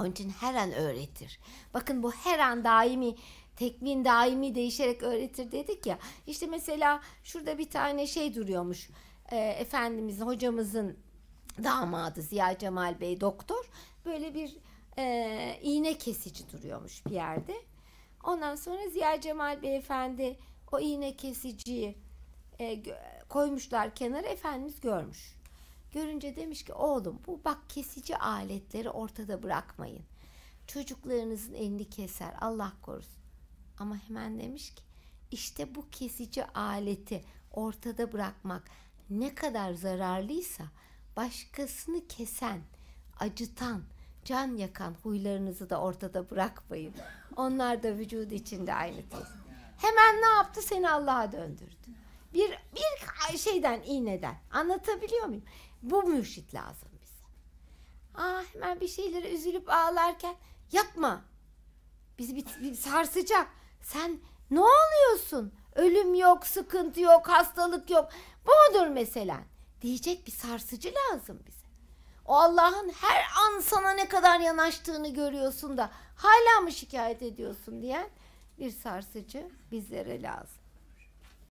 Onun için her an öğretir. Bakın bu her an daimi tekvin daimi değişerek öğretir dedik ya. İşte mesela şurada bir tane şey duruyormuş. E, ee, Efendimizin, hocamızın damadı Ziya Cemal Bey doktor. Böyle bir e, iğne kesici duruyormuş bir yerde. Ondan sonra Ziya Cemal Bey efendi o iğne kesiciyi e, koymuşlar kenara Efendimiz görmüş. Görünce demiş ki oğlum bu bak kesici aletleri ortada bırakmayın. Çocuklarınızın elini keser Allah korusun. Ama hemen demiş ki işte bu kesici aleti ortada bırakmak ne kadar zararlıysa başkasını kesen, acıtan, can yakan huylarınızı da ortada bırakmayın. Onlar da vücut içinde aynı tez. Hemen ne yaptı? Seni Allah'a döndürdü. Bir, bir şeyden, iğneden. Anlatabiliyor muyum? Bu mürşit lazım bize. Ah hemen bir şeylere üzülüp ağlarken yapma. Bizi bir, bir sarsacak. Sen ne oluyorsun? Ölüm yok, sıkıntı yok, hastalık yok. Bu mudur mesela? Diyecek bir sarsıcı lazım bize. O Allah'ın her an sana ne kadar yanaştığını görüyorsun da hala mı şikayet ediyorsun diyen bir sarsıcı bizlere lazım.